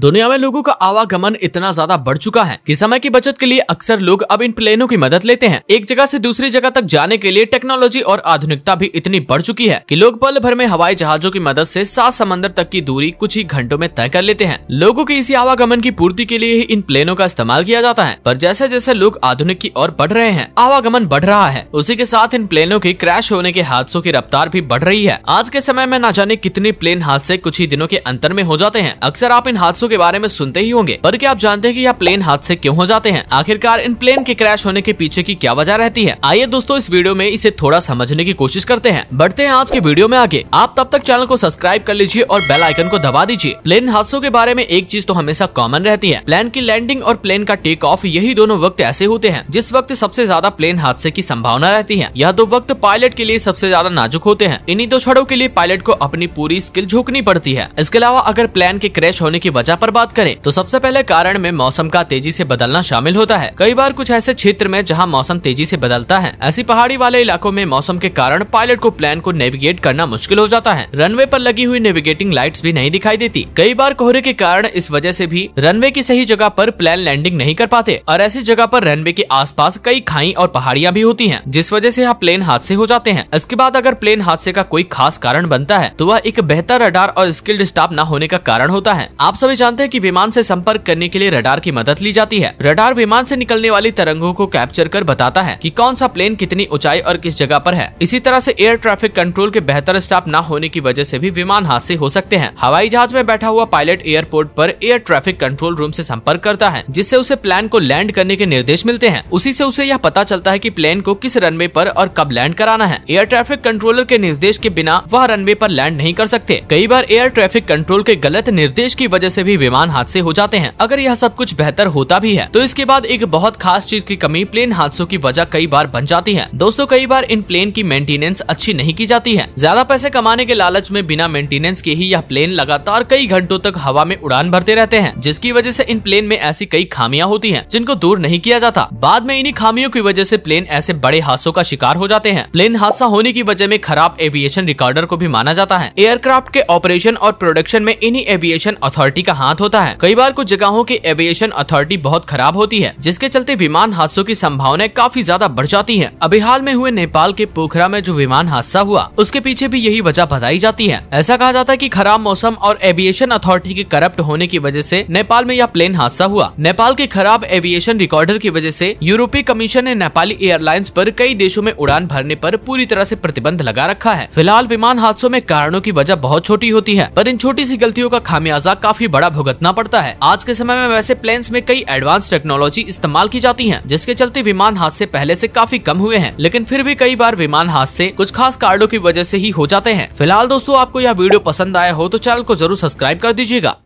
दुनिया में लोगों का आवागमन इतना ज्यादा बढ़ चुका है कि समय की बचत के लिए अक्सर लोग अब इन प्लेनों की मदद लेते हैं एक जगह से दूसरी जगह तक जाने के लिए टेक्नोलॉजी और आधुनिकता भी इतनी बढ़ चुकी है कि लोग पल भर में हवाई जहाजों की मदद से सात समंदर तक की दूरी कुछ ही घंटों में तय कर लेते हैं लोगों के इसी आवागमन की पूर्ति के लिए ही इन प्लेनों का इस्तेमाल किया जाता है पर जैसे जैसे लोग आधुनिक की ओर बढ़ रहे हैं आवागमन बढ़ रहा है उसी के साथ इन प्लेनों के क्रैश होने के हादसों की रफ्तार भी बढ़ रही है आज के समय में न जाने कितने प्लेन हादसे कुछ ही दिनों के अंतर में हो जाते हैं अक्सर आप इन हादसों हादसों के बारे में सुनते ही होंगे पर क्या आप जानते हैं कि यह प्लेन हादसे क्यों हो जाते हैं आखिरकार इन प्लेन के क्रैश होने के पीछे की क्या वजह रहती है आइए दोस्तों इस वीडियो में इसे थोड़ा समझने की कोशिश करते हैं बढ़ते हैं आज के वीडियो में आगे आप तब तक चैनल को सब्सक्राइब कर लीजिए और बेल आइकन को दबा दीजिए प्लेन हादसों के बारे में एक चीज तो हमेशा कॉमन रहती है प्लेन की लैंडिंग और प्लेन का टेक ऑफ यही दोनों वक्त ऐसे होते हैं जिस वक्त सबसे ज्यादा प्लेन हादसे की संभावना रहती है यह दो वक्त पायलट के लिए सबसे ज्यादा नाजुक होते हैं इन्हीं दो छड़ों के लिए पायलट को अपनी पूरी स्किल झोंकनी पड़ती है इसके अलावा अगर प्लेन के क्रैश होने की वजह चर्चा पर बात करें तो सबसे पहले कारण में मौसम का तेजी से बदलना शामिल होता है कई बार कुछ ऐसे क्षेत्र में जहाँ मौसम तेजी से बदलता है ऐसी पहाड़ी वाले इलाकों में मौसम के कारण पायलट को प्लान को नेविगेट करना मुश्किल हो जाता है रनवे पर लगी हुई नेविगेटिंग लाइट भी नहीं दिखाई देती कई बार कोहरे के कारण इस वजह से भी रनवे की सही जगह पर प्लान लैंडिंग नहीं कर पाते और ऐसी जगह पर रनवे के आसपास कई खाई और पहाड़ियां भी होती हैं जिस वजह से यहाँ प्लेन हादसे हो जाते हैं इसके बाद अगर प्लेन हादसे का कोई खास कारण बनता है तो वह एक बेहतर रडार और स्किल्ड स्टाफ न होने का कारण होता है आप सभी जानते हैं कि विमान से संपर्क करने के लिए रडार की मदद ली जाती है रडार विमान से निकलने वाली तरंगों को कैप्चर कर बताता है कि कौन सा प्लेन कितनी ऊंचाई और किस जगह पर है इसी तरह से एयर ट्रैफिक कंट्रोल के बेहतर स्टाफ न होने की वजह से भी विमान हादसे हो सकते हैं हवाई जहाज में बैठा हुआ पायलट एयरपोर्ट पर एयर ट्रैफिक कंट्रोल रूम से संपर्क करता है जिससे उसे प्लान को लैंड करने के निर्देश मिलते हैं उसी से उसे यह पता चलता है की प्लेन को किस रनवे पर और कब लैंड कराना है एयर ट्रैफिक कंट्रोलर के निर्देश के बिना वह रनवे पर लैंड नहीं कर सकते कई बार एयर ट्रैफिक कंट्रोल के गलत निर्देश की वजह से भी भी विमान हादसे हो जाते हैं अगर यह सब कुछ बेहतर होता भी है तो इसके बाद एक बहुत खास चीज की कमी प्लेन हादसों की वजह कई बार बन जाती है दोस्तों कई बार इन प्लेन की मेंटेनेंस अच्छी नहीं की जाती है ज्यादा पैसे कमाने के लालच में बिना मेंटेनेंस के ही यह प्लेन लगातार कई घंटों तक हवा में उड़ान भरते रहते हैं जिसकी वजह से इन प्लेन में ऐसी कई खामियां होती हैं जिनको दूर नहीं किया जाता बाद में इन्हीं खामियों की वजह से प्लेन ऐसे बड़े हादसों का शिकार हो जाते हैं प्लेन हादसा होने की वजह में खराब एविएशन रिकॉर्डर को भी माना जाता है एयरक्राफ्ट के ऑपरेशन और प्रोडक्शन में इन्हीं एविएशन अथॉरिटी का हाथ होता है कई बार कुछ जगहों की एविएशन अथॉरिटी बहुत खराब होती है जिसके चलते विमान हादसों की संभावनाएं काफी ज्यादा बढ़ जाती है अभी हाल में हुए नेपाल के पोखरा में जो विमान हादसा हुआ उसके पीछे भी यही वजह बताई जाती है ऐसा कहा जाता है की खराब मौसम और एविएशन अथॉरिटी के करप्ट होने की वजह ऐसी नेपाल में यह प्लेन हादसा हुआ नेपाल के खराब एविएशन रिकॉर्डर की वजह ऐसी यूरोपीय कमीशन ने नेपाली एयरलाइंस आरोप कई देशों में उड़ान भरने आरोप पूरी तरह ऐसी प्रतिबंध लगा रखा है फिलहाल विमान हादसों में कारणों की वजह बहुत छोटी होती है पर इन छोटी सी गलतियों का खामियाजा काफी बड़ा बड़ा भुगतना पड़ता है आज के समय में वैसे प्लेन्स में कई एडवांस टेक्नोलॉजी इस्तेमाल की जाती है जिसके चलते विमान हादसे पहले ऐसी काफी कम हुए हैं लेकिन फिर भी कई बार विमान हादसे कुछ खास कारणों की वजह ऐसी ही हो जाते हैं फिलहाल दोस्तों आपको यह वीडियो पसंद आया हो तो चैनल को जरूर सब्सक्राइब कर दीजिएगा